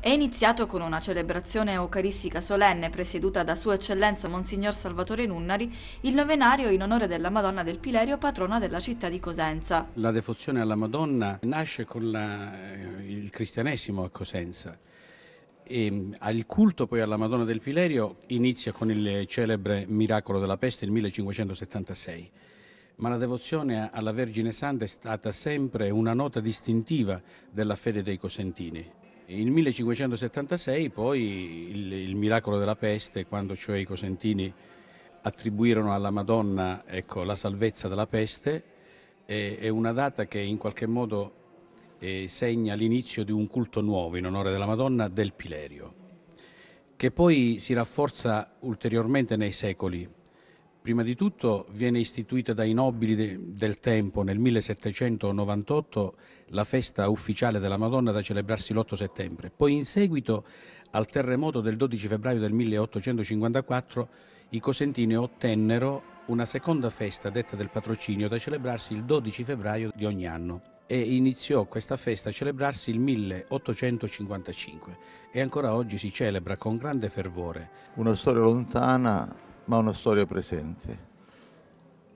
È iniziato con una celebrazione eucaristica solenne presieduta da Sua Eccellenza Monsignor Salvatore Nunnari, il novenario in onore della Madonna del Pilerio, patrona della città di Cosenza. La devozione alla Madonna nasce con la, eh, il cristianesimo a Cosenza. E, ehm, il culto poi alla Madonna del Pilerio inizia con il celebre miracolo della peste del 1576 ma la devozione alla Vergine Santa è stata sempre una nota distintiva della fede dei cosentini. Il 1576 poi il, il miracolo della peste, quando cioè i cosentini attribuirono alla Madonna ecco, la salvezza dalla peste, è, è, una data che in qualche modo eh, segna l'inizio di un culto nuovo in onore della Madonna del Pilerio, che poi si rafforza ulteriormente nei secoli Prima di tutto viene istituita dai nobili de del tempo nel 1798 la festa ufficiale della Madonna da celebrarsi l'8 settembre. Poi in seguito al terremoto del 12 febbraio del 1854 i cosentini ottennero una seconda festa detta del patrocinio da celebrarsi il 12 febbraio di ogni anno e iniziò questa festa a celebrarsi il 1855 e ancora oggi si celebra con grande fervore. Una storia lontana ma una storia presente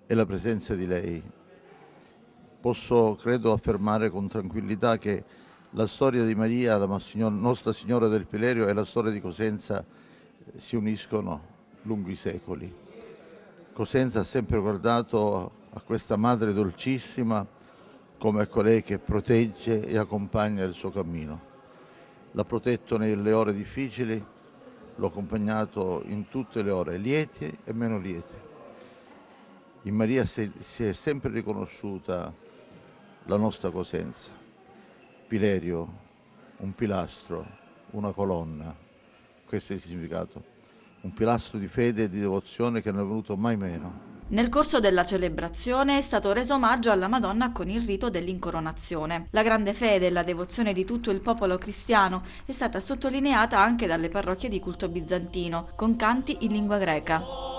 e la presenza di lei. Posso, credo, affermare con tranquillità che la storia di Maria, la Nostra Signora del Pilerio e la storia di Cosenza eh, si uniscono lungo i secoli. Cosenza ha sempre guardato a questa madre dolcissima come a colei che protegge e accompagna il suo cammino. L'ha protetto nelle ore difficili, l'ho accompagnato in tutte le ore liete e meno liete. In Maria si è sempre riconosciuta la nostra cosenza. Pilerio, un pilastro, una colonna, questo è il significato, un pilastro di fede e di devozione che non è venuto mai meno. Nel corso della celebrazione è stato reso omaggio alla Madonna con il rito dell'incoronazione. La grande fede e la devozione di tutto il popolo cristiano è stata sottolineata anche dalle parrocchie di culto bizantino, con canti in lingua greca.